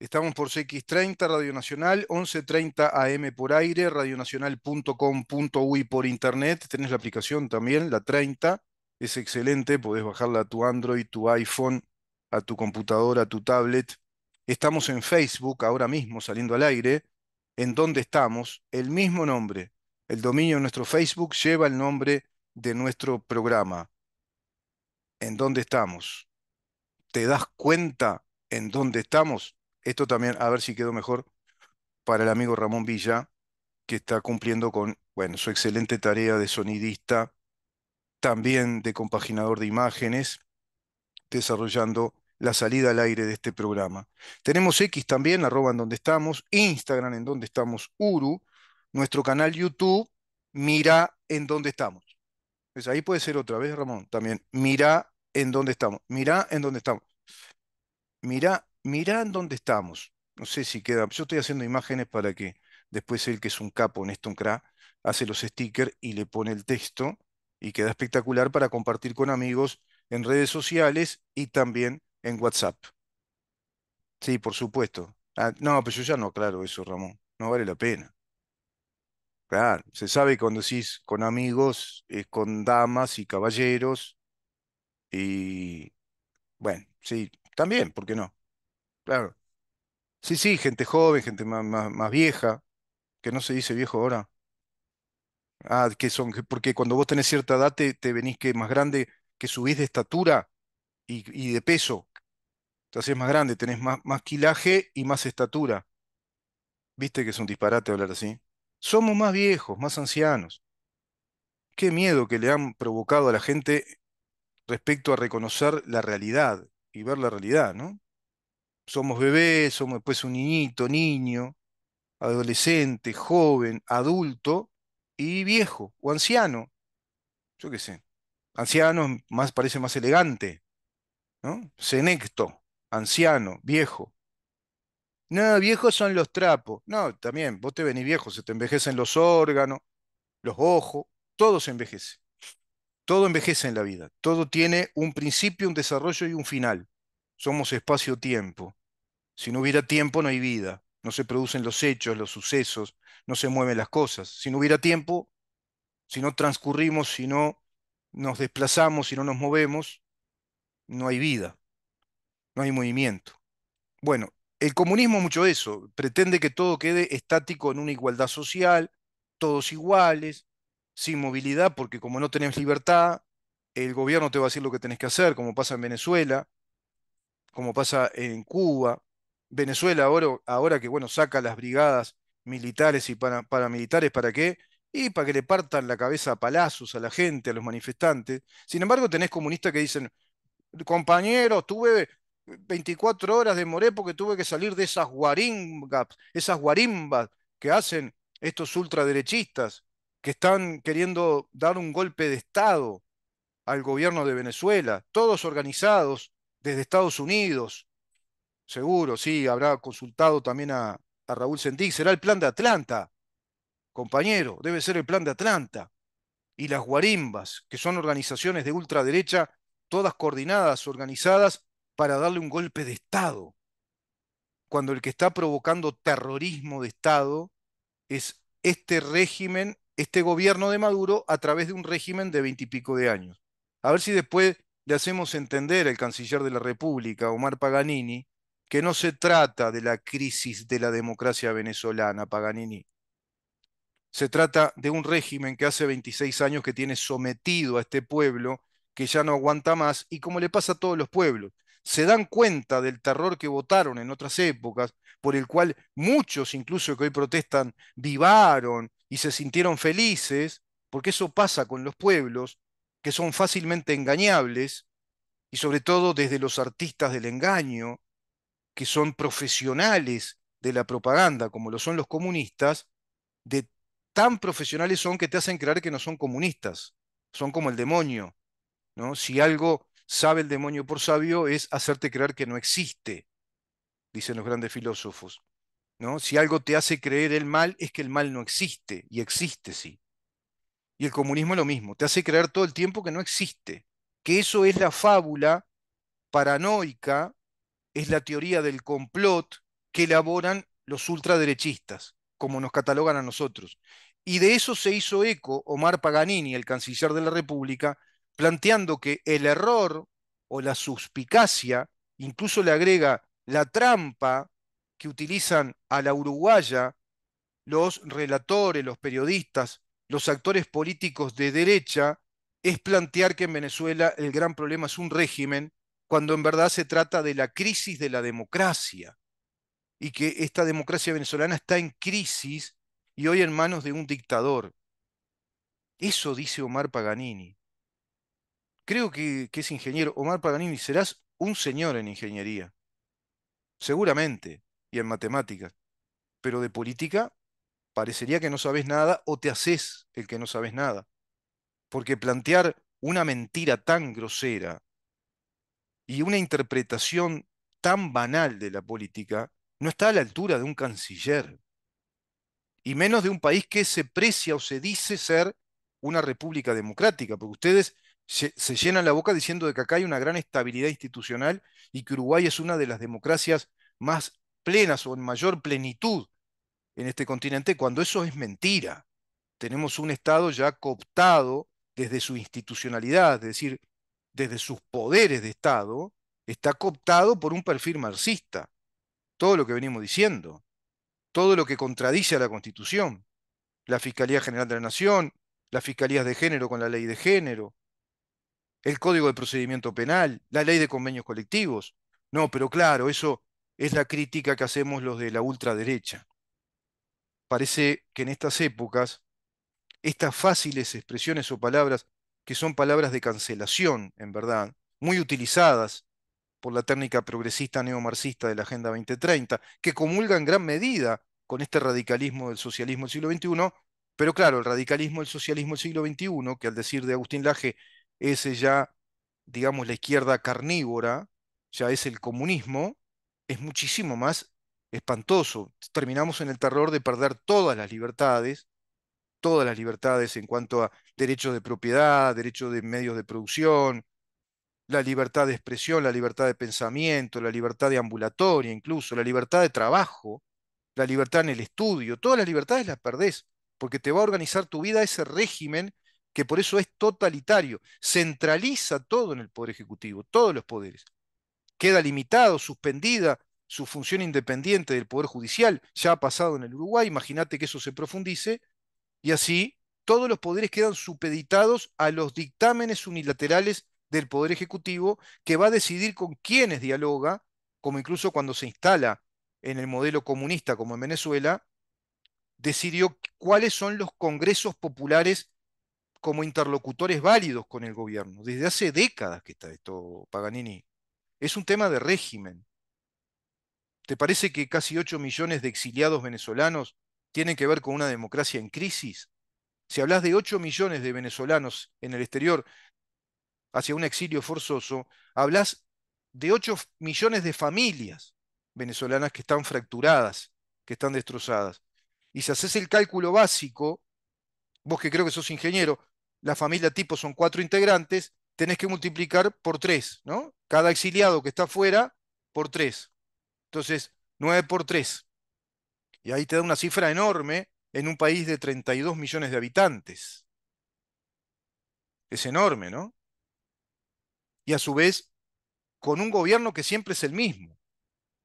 Estamos por x 30 Radio Nacional, 11.30 AM por aire, radionacional.com.uy por internet. Tenés la aplicación también, la 30. Es excelente, podés bajarla a tu Android, tu iPhone, a tu computadora, a tu tablet. Estamos en Facebook ahora mismo, saliendo al aire. En dónde estamos, el mismo nombre. El dominio de nuestro Facebook lleva el nombre de nuestro programa. ¿En dónde estamos? ¿Te das cuenta en dónde estamos? Esto también, a ver si quedó mejor para el amigo Ramón Villa, que está cumpliendo con, bueno, su excelente tarea de sonidista, también de compaginador de imágenes, desarrollando la salida al aire de este programa. Tenemos X también, arroba en donde estamos, Instagram en donde estamos, Uru, nuestro canal YouTube, mira en donde estamos. Pues ahí puede ser otra vez, Ramón, también, mira en donde estamos, mira en donde estamos, mira mirá en dónde estamos. No sé si queda. Yo estoy haciendo imágenes para que después el que es un capo, Néstor Cra, hace los stickers y le pone el texto y queda espectacular para compartir con amigos en redes sociales y también en WhatsApp. Sí, por supuesto. Ah, no, pero yo ya no, aclaro eso, Ramón. No vale la pena. Claro, se sabe cuando decís con amigos, es eh, con damas y caballeros. Y bueno, sí, también, ¿por qué no? Claro. Sí, sí, gente joven, gente más, más, vieja, que no se dice viejo ahora. Ah, que son, porque cuando vos tenés cierta edad te, venís que más grande, que subís de estatura y, de peso. Te haces más grande, tenés más, más quilaje y más estatura. Viste que es un disparate hablar así. Somos más viejos, más ancianos. Qué miedo que le han provocado a la gente respecto a reconocer la realidad y ver la realidad, ¿no? somos bebés, somos después un niñito, niño, adolescente, joven, adulto y viejo o anciano. Yo qué sé. Anciano más, parece más elegante, ¿no? Senecto, anciano, viejo. No, viejos son los trapos. No, también, vos te venís viejo, se te envejecen los órganos, los ojos, todo se envejece. Todo envejece en la vida. Todo tiene un principio, un desarrollo y un final. Somos espacio-tiempo. Si no hubiera tiempo, no hay vida. No se producen los hechos, los sucesos, no se mueven las cosas. Si no hubiera tiempo, si no transcurrimos, si no nos desplazamos, si no nos movemos, no hay vida, no hay movimiento. Bueno, el comunismo mucho eso, pretende que todo quede estático en una igualdad social, todos iguales, sin movilidad, porque como no tenés libertad, el gobierno te va a decir lo que tenés que hacer, como pasa en Venezuela, como pasa en Cuba, Venezuela ahora, ahora que, bueno, saca las brigadas militares y paramilitares, ¿para qué? Y para que le partan la cabeza a palazos a la gente, a los manifestantes. Sin embargo, tenés comunistas que dicen, compañeros, tuve 24 horas de moré porque tuve que salir de esas guarimbas, esas guarimbas que hacen estos ultraderechistas que están queriendo dar un golpe de Estado al gobierno de Venezuela, todos organizados desde Estados Unidos, Seguro, sí, habrá consultado también a, Raúl Sendic. Será el plan de Atlanta, compañero, debe ser el plan de Atlanta. Y las guarimbas, que son organizaciones de ultraderecha, todas coordinadas, organizadas, para darle un golpe de Estado. Cuando el que está provocando terrorismo de Estado es este régimen, este gobierno de Maduro, a través de un régimen de veintipico de años. A ver si después le hacemos entender al canciller de la República, Omar Paganini, que no se trata de la crisis de la democracia venezolana, Paganini. Se trata de un régimen que hace 26 años que tiene sometido a este pueblo, que ya no aguanta más, y como le pasa a todos los pueblos, se dan cuenta del terror que votaron en otras épocas, por el cual muchos, incluso que hoy protestan, vivaron y se sintieron felices, porque eso pasa con los pueblos, que son fácilmente engañables, y sobre todo desde los artistas del engaño, que son profesionales de la propaganda, como lo son los comunistas, de tan profesionales son que te hacen creer que no son comunistas, son como el demonio. ¿no? Si algo sabe el demonio por sabio es hacerte creer que no existe, dicen los grandes filósofos. ¿no? Si algo te hace creer el mal es que el mal no existe, y existe sí. Y el comunismo es lo mismo, te hace creer todo el tiempo que no existe, que eso es la fábula paranoica es la teoría del complot que elaboran los ultraderechistas, como nos catalogan a nosotros. Y de eso se hizo eco Omar Paganini, el canciller de la República, planteando que el error o la suspicacia, incluso le agrega la trampa que utilizan a la uruguaya los relatores, los periodistas, los actores políticos de derecha, es plantear que en Venezuela el gran problema es un régimen cuando en verdad se trata de la crisis de la democracia y que esta democracia venezolana está en crisis y hoy en manos de un dictador. Eso dice Omar Paganini. Creo que, es ingeniero. Omar Paganini, serás un señor en ingeniería, seguramente, y en matemáticas, pero de política parecería que no sabes nada o te haces el que no sabes nada. Porque plantear una mentira tan grosera y una interpretación tan banal de la política no está a la altura de un canciller, y menos de un país que se precia o se dice ser una república democrática, porque ustedes se, llenan la boca diciendo de que acá hay una gran estabilidad institucional y que Uruguay es una de las democracias más plenas o en mayor plenitud en este continente, cuando eso es mentira. Tenemos un Estado ya cooptado desde su institucionalidad, es decir, desde sus poderes de Estado, está cooptado por un perfil marxista. Todo lo que venimos diciendo, todo lo que contradice a la Constitución, la Fiscalía General de la Nación, las Fiscalías de Género con la Ley de Género, el Código de Procedimiento Penal, la Ley de Convenios Colectivos. No, pero claro, eso es la crítica que hacemos los de la ultraderecha. Parece que en estas épocas, estas fáciles expresiones o palabras que son palabras de cancelación, en verdad, muy utilizadas por la técnica progresista neomarxista de la Agenda 2030, que comulga en gran medida con este radicalismo del socialismo del siglo XXI, pero claro, el radicalismo del socialismo del siglo XXI, que al decir de Agustín Laje, ese ya, digamos, la izquierda carnívora, ya es el comunismo, es muchísimo más espantoso. Terminamos en el terror de perder todas las libertades, todas las libertades en cuanto a derechos de propiedad, derechos de medios de producción, la libertad de expresión, la libertad de pensamiento, la libertad de ambulatoria incluso, la libertad de trabajo, la libertad en el estudio, todas las libertades las perdés, porque te va a organizar tu vida ese régimen que por eso es totalitario, centraliza todo en el Poder Ejecutivo, todos los poderes. Queda limitado, suspendida su función independiente del Poder Judicial, ya ha pasado en el Uruguay, imagínate que eso se profundice y así todos los poderes quedan supeditados a los dictámenes unilaterales del Poder Ejecutivo, que va a decidir con quiénes dialoga, como incluso cuando se instala en el modelo comunista como en Venezuela, decidió cuáles son los congresos populares como interlocutores válidos con el gobierno. Desde hace décadas que está esto, Paganini. Es un tema de régimen. ¿Te parece que casi 8 millones de exiliados venezolanos tienen que ver con una democracia en crisis. Si hablas de 8 millones de venezolanos en el exterior hacia un exilio forzoso, hablas de 8 millones de familias venezolanas que están fracturadas, que están destrozadas. Y si haces el cálculo básico, vos que creo que sos ingeniero, la familia tipo son cuatro integrantes, tenés que multiplicar por tres, ¿no? Cada exiliado que está afuera, por tres. Entonces, 9 por 3. Y ahí te da una cifra enorme en un país de 32 millones de habitantes. Es enorme, ¿no? Y a su vez, con un gobierno que siempre es el mismo.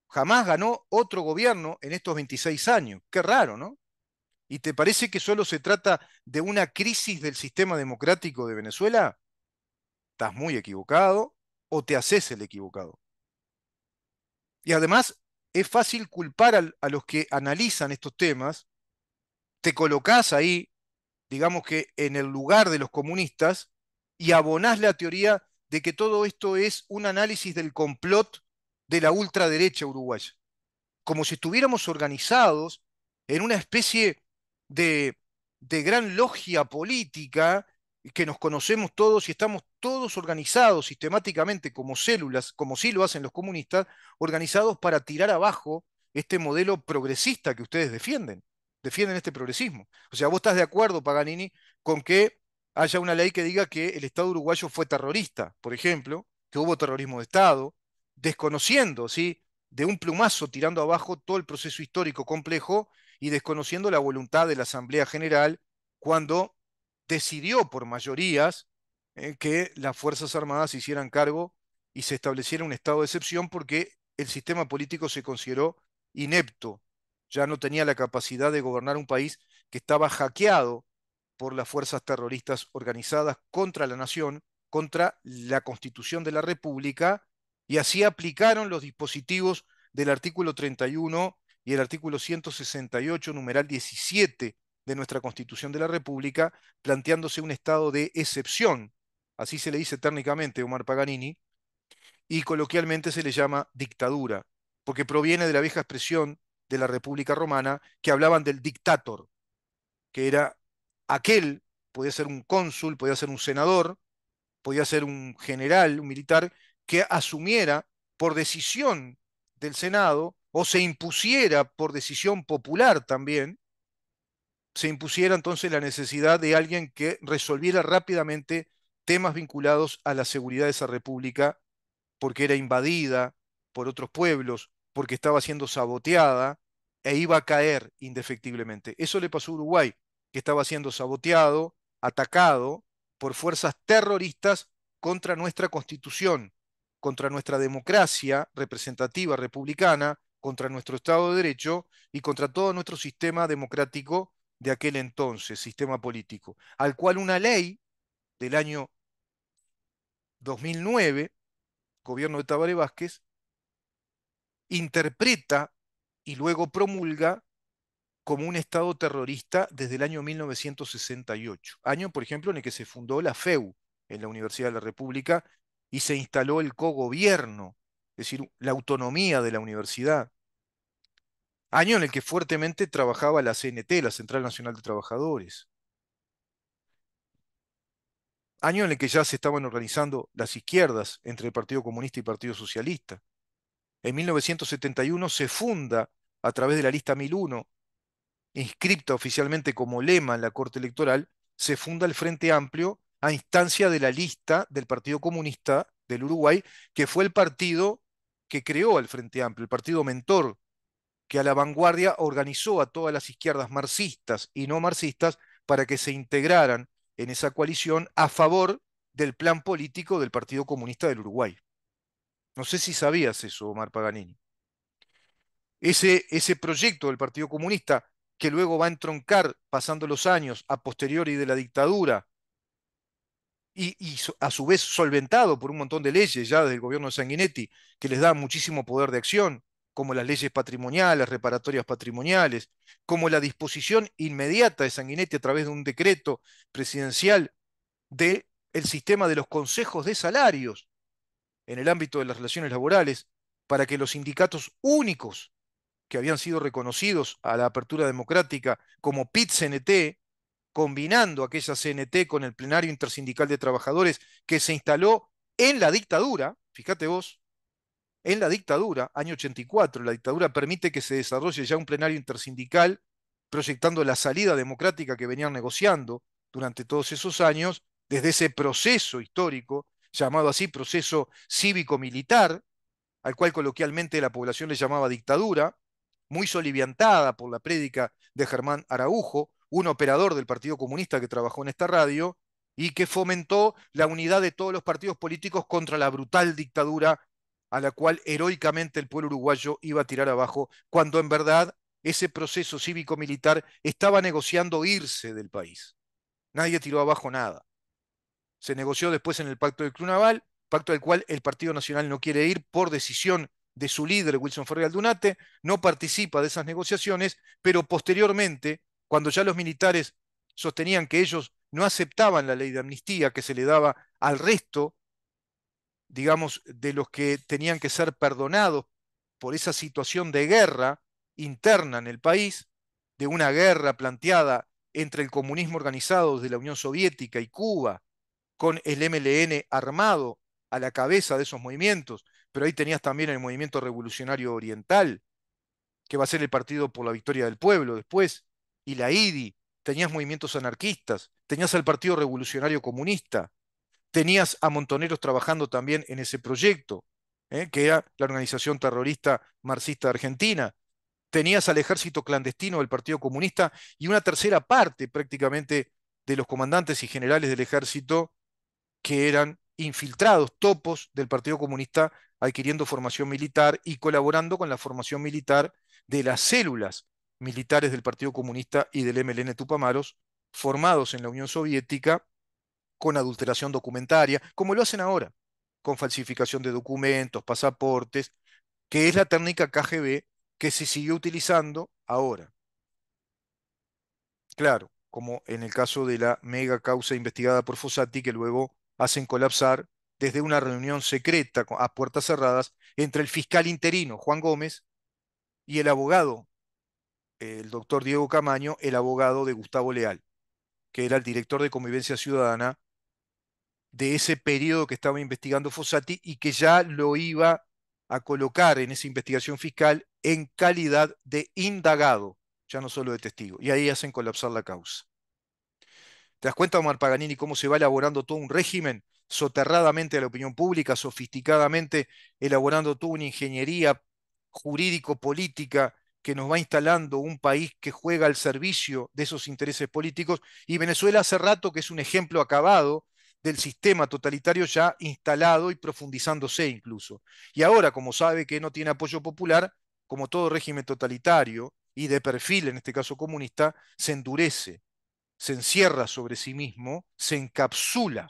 Jamás ganó otro gobierno en estos 26 años. Qué raro, ¿no? ¿Y te parece que solo se trata de una crisis del sistema democrático de Venezuela? Estás muy equivocado o te haces el equivocado. Y además, es fácil culpar a, los que analizan estos temas, te colocas ahí, digamos que en el lugar de los comunistas, y abonás la teoría de que todo esto es un análisis del complot de la ultraderecha uruguaya, como si estuviéramos organizados en una especie de gran logia política que nos conocemos todos y estamos todos organizados sistemáticamente como células, como sí lo hacen los comunistas, organizados para tirar abajo este modelo progresista que ustedes defienden, defienden este progresismo. O sea, vos estás de acuerdo, Paganini, con que haya una ley que diga que el Estado uruguayo fue terrorista, por ejemplo, que hubo terrorismo de Estado, desconociendo, ¿sí? De un plumazo tirando abajo todo el proceso histórico complejo y desconociendo la voluntad de la Asamblea General cuando decidió por mayorías eh, que las Fuerzas Armadas se hicieran cargo y se estableciera un estado de excepción porque el sistema político se consideró inepto, ya no tenía la capacidad de gobernar un país que estaba hackeado por las fuerzas terroristas organizadas contra la nación, contra la constitución de la República, y así aplicaron los dispositivos del artículo 31 y el artículo 168, numeral 17 de nuestra Constitución de la República, planteándose un estado de excepción, así se le dice técnicamente Omar Paganini, y coloquialmente se le llama dictadura, porque proviene de la vieja expresión de la República Romana que hablaban del dictator, que era aquel, podía ser un cónsul, podía ser un senador, podía ser un general, un militar, que asumiera por decisión del Senado o se impusiera por decisión popular también se impusiera entonces la necesidad de alguien que resolviera rápidamente temas vinculados a la seguridad de esa república, porque era invadida por otros pueblos, porque estaba siendo saboteada e iba a caer indefectiblemente. Eso le pasó a Uruguay, que estaba siendo saboteado, atacado por fuerzas terroristas contra nuestra constitución, contra nuestra democracia representativa republicana, contra nuestro Estado de Derecho y contra todo nuestro sistema democrático de aquel entonces sistema político, al cual una ley del año 2009, gobierno de Tabaré Vázquez, interpreta y luego promulga como un Estado terrorista desde el año 1968, año, por ejemplo, en el que se fundó la FEU en la Universidad de la República y se instaló el cogobierno, es decir, la autonomía de la universidad año en el que fuertemente trabajaba la CNT, la Central Nacional de Trabajadores. Año en el que ya se estaban organizando las izquierdas entre el Partido Comunista y el Partido Socialista. En 1971 se funda, a través de la lista 1001, inscripta oficialmente como lema en la Corte Electoral, se funda el Frente Amplio a instancia de la lista del Partido Comunista del Uruguay, que fue el partido que creó el Frente Amplio, el partido mentor que a la vanguardia organizó a todas las izquierdas marxistas y no marxistas para que se integraran en esa coalición a favor del plan político del Partido Comunista del Uruguay. No sé si sabías eso, Omar Paganini. Ese, ese proyecto del Partido Comunista, que luego va a entroncar pasando los años a posteriori de la dictadura, y, a su vez solventado por un montón de leyes ya del gobierno de Sanguinetti, que les da muchísimo poder de acción, como las leyes patrimoniales, reparatorias patrimoniales, como la disposición inmediata de Sanguinetti a través de un decreto presidencial del sistema de los consejos de salarios en el ámbito de las relaciones laborales, para que los sindicatos únicos que habían sido reconocidos a la apertura democrática como PIT-CNT, combinando aquella CNT con el plenario intersindical de trabajadores que se instaló en la dictadura, fíjate vos, en la dictadura, año 84, la dictadura permite que se desarrolle ya un plenario intersindical proyectando la salida democrática que venían negociando durante todos esos años, desde ese proceso histórico, llamado así proceso cívico-militar, al cual coloquialmente la población le llamaba dictadura, muy soliviantada por la prédica de Germán Araujo, un operador del Partido Comunista que trabajó en esta radio y que fomentó la unidad de todos los partidos políticos contra la brutal dictadura a la cual heroicamente el pueblo uruguayo iba a tirar abajo, cuando en verdad ese proceso cívico-militar estaba negociando irse del país. Nadie tiró abajo nada. Se negoció después en el pacto de Clunaval, pacto al cual el Partido Nacional no quiere ir por decisión de su líder, Wilson Ferreira Aldunate, no participa de esas negociaciones, pero posteriormente, cuando ya los militares sostenían que ellos no aceptaban la ley de amnistía que se le daba al resto digamos, de los que tenían que ser perdonados por esa situación de guerra interna en el país, de una guerra planteada entre el comunismo organizado de la Unión Soviética y Cuba, con el MLN armado a la cabeza de esos movimientos, pero ahí tenías también el movimiento revolucionario oriental, que va a ser el Partido por la Victoria del Pueblo después, y la IDI, tenías movimientos anarquistas, tenías el Partido Revolucionario Comunista, tenías a Montoneros trabajando también en ese proyecto, ¿eh? que era la organización terrorista marxista argentina. Tenías al ejército clandestino del Partido Comunista y una tercera parte prácticamente de los comandantes y generales del ejército que eran infiltrados, topos del Partido Comunista adquiriendo formación militar y colaborando con la formación militar de las células militares del Partido Comunista y del MLN Tupamaros, formados en la Unión Soviética con adulteración documentaria, como lo hacen ahora, con falsificación de documentos, pasaportes, que es la técnica KGB que se siguió utilizando ahora. Claro, como en el caso de la mega causa investigada por Fossati, que luego hacen colapsar desde una reunión secreta a puertas cerradas entre el fiscal interino, Juan Gómez, y el abogado, el doctor Diego Camaño, el abogado de Gustavo Leal, que era el director de Convivencia Ciudadana de ese periodo que estaba investigando Fossati y que ya lo iba a colocar en esa investigación fiscal en calidad de indagado, ya no solo de testigo. Y ahí hacen colapsar la causa. ¿Te das cuenta, Omar Paganini, cómo se va elaborando todo un régimen soterradamente a la opinión pública, sofisticadamente elaborando toda una ingeniería jurídico-política que nos va instalando un país que juega al servicio de esos intereses políticos? Y Venezuela hace rato que es un ejemplo acabado del sistema totalitario ya instalado y profundizándose incluso. Y ahora, como sabe que no tiene apoyo popular, como todo régimen totalitario y de perfil, en este caso comunista, se endurece, se encierra sobre sí mismo, se encapsula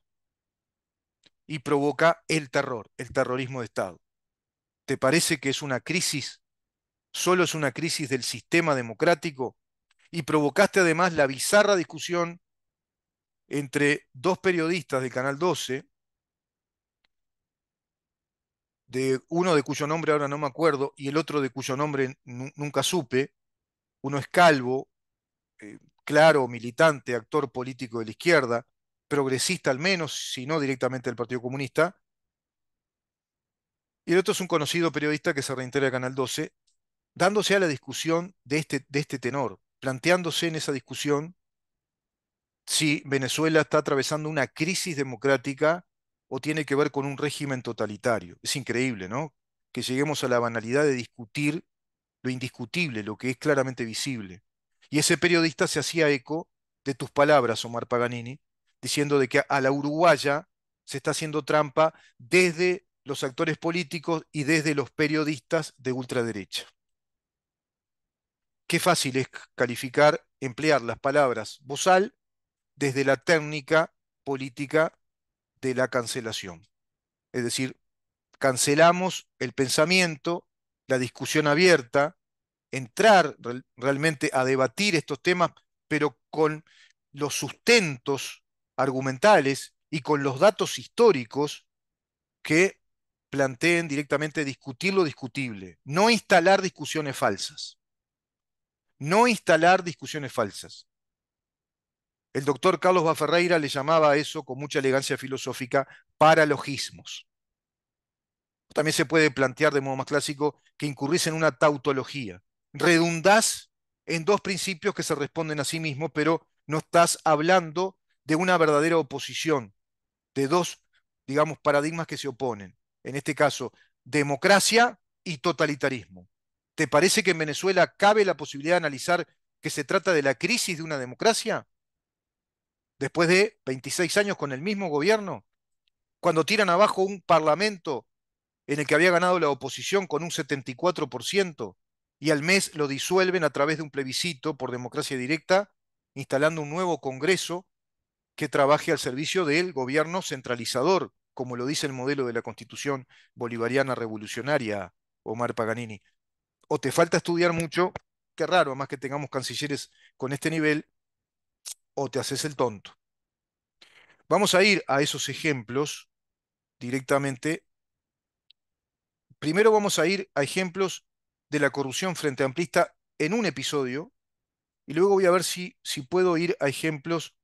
y provoca el terror, el terrorismo de Estado. ¿Te parece que es una crisis? Solo es una crisis del sistema democrático y provocaste además la bizarra discusión entre dos periodistas de Canal 12, de uno de cuyo nombre ahora no me acuerdo y el otro de cuyo nombre nunca supe. Uno es calvo, eh, claro, militante, actor político de la izquierda, progresista al menos, si no directamente del Partido Comunista. Y el otro es un conocido periodista que se reintegra a Canal 12, dándose a la discusión de este, de este tenor, planteándose en esa discusión si Venezuela está atravesando una crisis democrática o tiene que ver con un régimen totalitario. Es increíble, ¿no? Que lleguemos a la banalidad de discutir lo indiscutible, lo que es claramente visible. Y ese periodista se hacía eco de tus palabras, Omar Paganini, diciendo de que a la uruguaya se está haciendo trampa desde los actores políticos y desde los periodistas de ultraderecha. Qué fácil es calificar, emplear las palabras bozal desde la técnica política de la cancelación. Es decir, cancelamos el pensamiento, la discusión abierta, entrar realmente a debatir estos temas, pero con los sustentos argumentales y con los datos históricos que planteen directamente discutir lo discutible, no instalar discusiones falsas. No instalar discusiones falsas. El doctor Carlos Baferreira le llamaba a eso con mucha elegancia filosófica paralogismos. También se puede plantear de modo más clásico que incurrís en una tautología. Redundás en dos principios que se responden a sí mismos, pero no estás hablando de una verdadera oposición, de dos, digamos, paradigmas que se oponen. En este caso, democracia y totalitarismo. ¿Te parece que en Venezuela cabe la posibilidad de analizar que se trata de la crisis de una democracia? después de 26 años con el mismo gobierno, cuando tiran abajo un parlamento en el que había ganado la oposición con un 74% y al mes lo disuelven a través de un plebiscito por democracia directa, instalando un nuevo Congreso que trabaje al servicio del gobierno centralizador, como lo dice el modelo de la Constitución Bolivariana Revolucionaria, Omar Paganini. O te falta estudiar mucho, qué raro, más que tengamos cancilleres con este nivel, o te haces el tonto. Vamos a ir a esos ejemplos directamente. Primero vamos a ir a ejemplos de la corrupción frente amplista en un episodio y luego voy a ver si, si puedo ir a ejemplos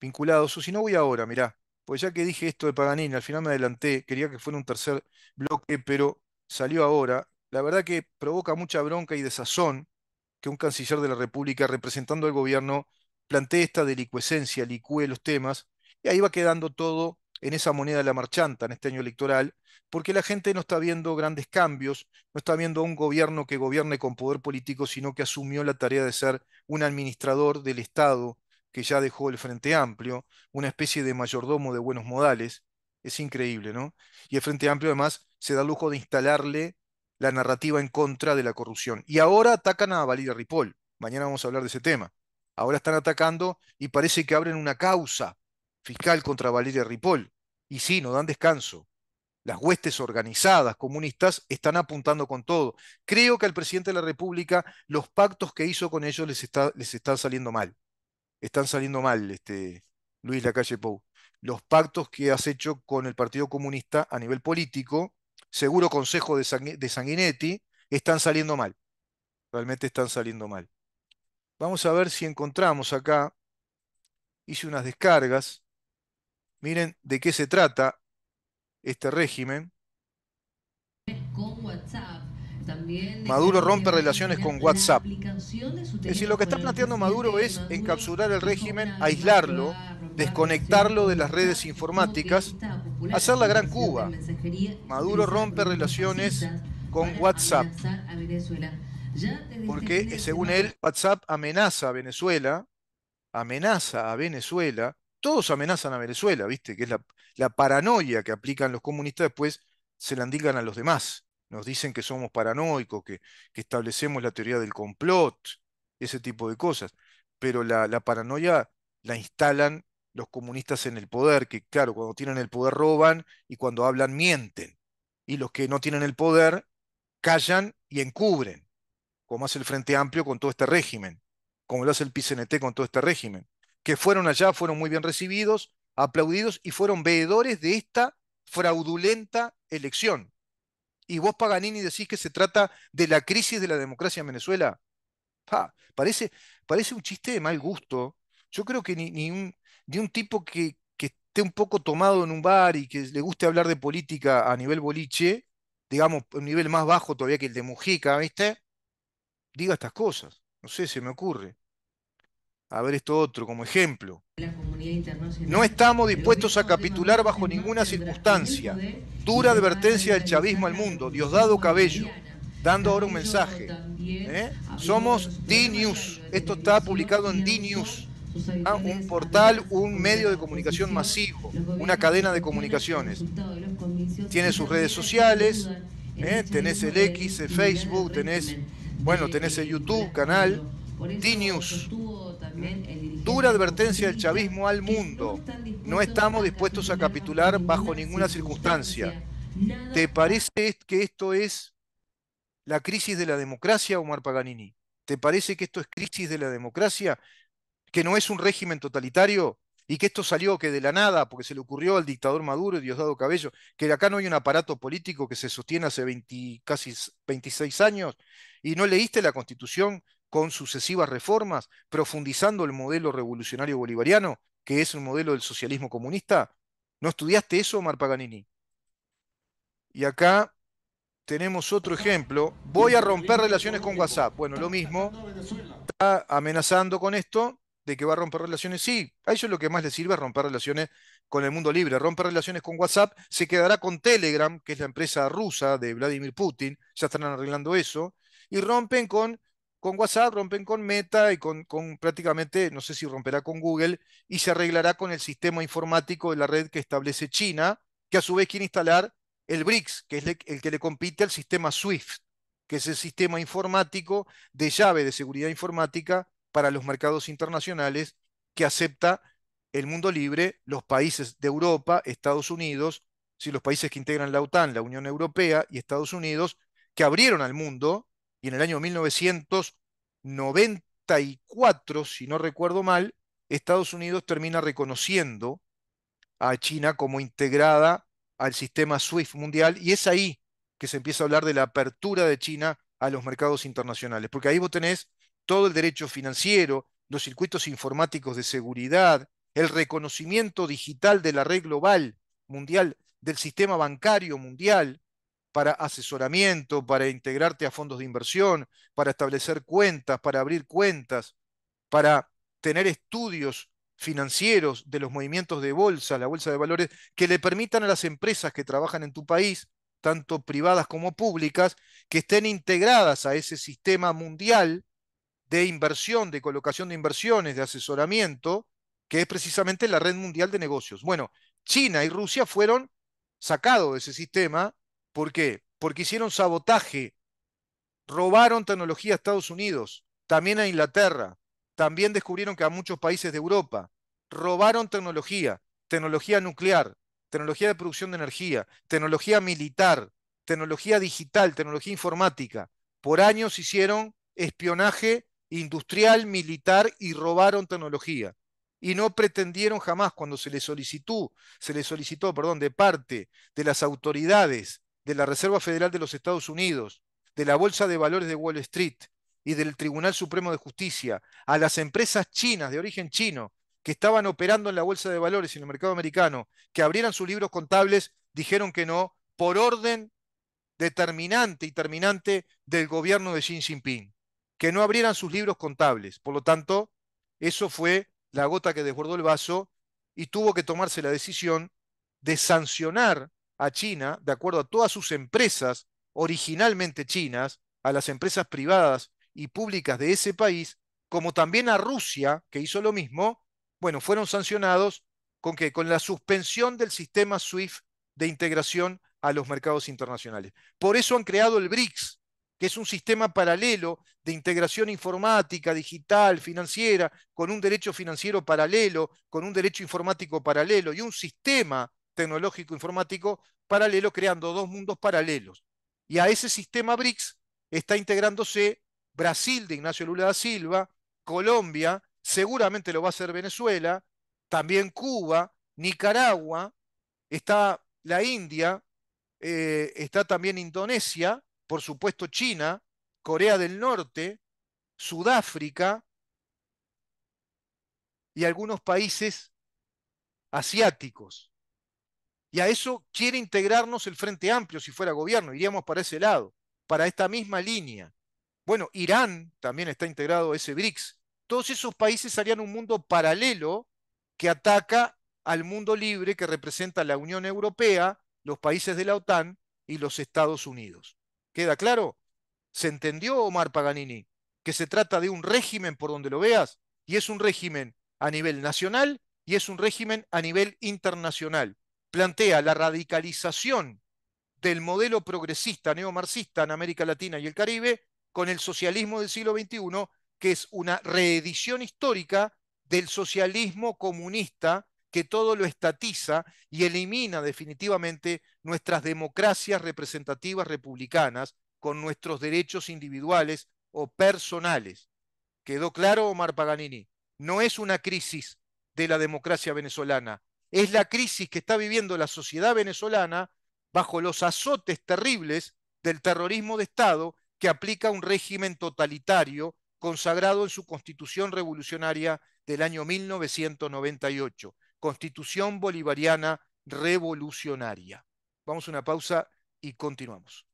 vinculados o si no voy ahora, mirá, pues ya que dije esto de Paganini, al final me adelanté, quería que fuera un tercer bloque, pero salió ahora. La verdad que provoca mucha bronca y desazón que un canciller de la República representando al gobierno plantea esta delicuesencia, licúe los temas, y ahí va quedando todo en esa moneda de la marchanta en este año electoral, porque la gente no está viendo grandes cambios, no está viendo un gobierno que gobierne con poder político, sino que asumió la tarea de ser un administrador del Estado que ya dejó el Frente Amplio, una especie de mayordomo de buenos modales. Es increíble, ¿no? Y el Frente Amplio además se da lujo de instalarle la narrativa en contra de la corrupción. Y ahora atacan a Valeria Ripoll. Mañana vamos a hablar de ese tema ahora están atacando y parece que abren una causa fiscal contra Valeria Ripoll. Y sí, no dan descanso. Las huestes organizadas comunistas están apuntando con todo. Creo que al presidente de la República los pactos que hizo con ellos les, están saliendo mal. Están saliendo mal, este, Luis Lacalle Pou. Los pactos que has hecho con el Partido Comunista a nivel político, seguro consejo de, de Sanguinetti, están saliendo mal. Realmente están saliendo mal. Vamos a ver si encontramos acá. Hice unas descargas. Miren de qué se trata este régimen. Maduro rompe relaciones con WhatsApp. Es decir, lo que está planteando Maduro es encapsular el régimen, aislarlo, desconectarlo de las redes informáticas, hacer la gran Cuba. Maduro rompe relaciones con WhatsApp. Porque según él, WhatsApp amenaza a Venezuela, amenaza a Venezuela, todos amenazan a Venezuela, ¿viste? Que es la, paranoia que aplican los comunistas después, se la indican a los demás. Nos dicen que somos paranoicos, que, establecemos la teoría del complot, ese tipo de cosas. Pero la paranoia la instalan los comunistas en el poder, que claro, cuando tienen el poder roban y cuando hablan mienten. Y los que no tienen el poder callan y encubren como hace el Frente Amplio con todo este régimen, como lo hace el PCNT con todo este régimen, que fueron allá, fueron muy bien recibidos, aplaudidos y fueron veedores de esta fraudulenta elección. Y vos, Paganini, decís que se trata de la crisis de la democracia en Venezuela. parece, parece un chiste de mal gusto. Yo creo que ni, ni un, tipo que esté un poco tomado en un bar y que le guste hablar de política a nivel boliche, digamos, un nivel más bajo todavía que el de Mujica, ¿viste? diga estas cosas. No sé, se me ocurre. A ver esto otro como ejemplo. No estamos dispuestos a capitular bajo ninguna circunstancia. Dura advertencia del chavismo al mundo. Diosdado Cabello, dando ahora un mensaje. ¿eh? Somos D-News. Esto está publicado en D-News. Ah, un portal, un medio de comunicación masivo, una cadena de comunicaciones. Tiene sus redes sociales, ¿eh? tenés el X, el Facebook, tenés bueno, tenés el YouTube canal, T-News. Dura advertencia del chavismo al mundo. No estamos dispuestos a capitular bajo ninguna circunstancia. ¿Te parece que esto es la crisis de la democracia, Omar Paganini? ¿Te parece que esto es crisis de la democracia? ¿Que no es un régimen totalitario? ¿Y que esto salió que de la nada, porque se le ocurrió al dictador Maduro y Diosdado Cabello, que acá no hay un aparato político que se sostiene hace 20, casi 26 años, ¿Y no leíste la Constitución con sucesivas reformas, profundizando el modelo revolucionario bolivariano, que es un modelo del socialismo comunista? ¿No estudiaste eso, Omar Paganini? Y acá tenemos otro ejemplo. Voy a romper relaciones con WhatsApp. Bueno, lo mismo. Está amenazando con esto de que va a romper relaciones. Sí, a eso es lo que más le sirve es romper relaciones con el mundo libre. Romper relaciones con WhatsApp. Se quedará con Telegram, que es la empresa rusa de Vladimir Putin. Ya están arreglando eso y rompen con, con WhatsApp, rompen con Meta y con, prácticamente, no sé si romperá con Google, y se arreglará con el sistema informático de la red que establece China, que a su vez quiere instalar el BRICS, que es el que le compite al sistema SWIFT, que es el sistema informático de llave de seguridad informática para los mercados internacionales que acepta el mundo libre, los países de Europa, Estados Unidos, si los países que integran la OTAN, la Unión Europea y Estados Unidos, que abrieron al mundo y en el año 1994, si no recuerdo mal, Estados Unidos termina reconociendo a China como integrada al sistema SWIFT mundial y es ahí que se empieza a hablar de la apertura de China a los mercados internacionales, porque ahí vos tenés todo el derecho financiero, los circuitos informáticos de seguridad, el reconocimiento digital de la red global mundial, del sistema bancario mundial, para asesoramiento, para integrarte a fondos de inversión, para establecer cuentas, para abrir cuentas, para tener estudios financieros de los movimientos de bolsa, la bolsa de valores, que le permitan a las empresas que trabajan en tu país, tanto privadas como públicas, que estén integradas a ese sistema mundial de inversión, de colocación de inversiones, de asesoramiento, que es precisamente la red mundial de negocios. Bueno, China y Rusia fueron sacados de ese sistema ¿Por qué? Porque hicieron sabotaje, robaron tecnología a Estados Unidos, también a Inglaterra, también descubrieron que a muchos países de Europa robaron tecnología, tecnología nuclear, tecnología de producción de energía, tecnología militar, tecnología digital, tecnología informática. Por años hicieron espionaje industrial, militar y robaron tecnología. Y no pretendieron jamás cuando se les solicitó, se les solicitó, perdón, de parte de las autoridades de la Reserva Federal de los Estados Unidos, de la Bolsa de Valores de Wall Street y del Tribunal Supremo de Justicia a las empresas chinas de origen chino que estaban operando en la Bolsa de Valores y en el mercado americano, que abrieran sus libros contables, dijeron que no, por orden determinante y terminante del gobierno de Xi Jinping, que no abrieran sus libros contables. Por lo tanto, eso fue la gota que desbordó el vaso y tuvo que tomarse la decisión de sancionar a China, de acuerdo a todas sus empresas originalmente chinas, a las empresas privadas y públicas de ese país, como también a Rusia, que hizo lo mismo, bueno, fueron sancionados con que con la suspensión del sistema SWIFT de integración a los mercados internacionales. Por eso han creado el BRICS, que es un sistema paralelo de integración informática, digital, financiera, con un derecho financiero paralelo, con un derecho informático paralelo y un sistema tecnológico informático paralelo, creando dos mundos paralelos. Y a ese sistema BRICS está integrándose Brasil de Ignacio Lula da Silva, Colombia, seguramente lo va a hacer Venezuela, también Cuba, Nicaragua, está la India, eh, está también Indonesia, por supuesto China, Corea del Norte, Sudáfrica y algunos países asiáticos. Y a eso quiere integrarnos el Frente Amplio, si fuera gobierno, iríamos para ese lado, para esta misma línea. Bueno, Irán también está integrado a ese BRICS. Todos esos países harían un mundo paralelo que ataca al mundo libre que representa la Unión Europea, los países de la OTAN y los Estados Unidos. ¿Queda claro? ¿Se entendió, Omar Paganini? Que se trata de un régimen, por donde lo veas, y es un régimen a nivel nacional y es un régimen a nivel internacional plantea la radicalización del modelo progresista neomarxista en América Latina y el Caribe con el socialismo del siglo XXI, que es una reedición histórica del socialismo comunista que todo lo estatiza y elimina definitivamente nuestras democracias representativas republicanas con nuestros derechos individuales o personales. ¿Quedó claro, Omar Paganini? No es una crisis de la democracia venezolana, es la crisis que está viviendo la sociedad venezolana bajo los azotes terribles del terrorismo de Estado que aplica un régimen totalitario consagrado en su constitución revolucionaria del año 1998, constitución bolivariana revolucionaria. Vamos a una pausa y continuamos.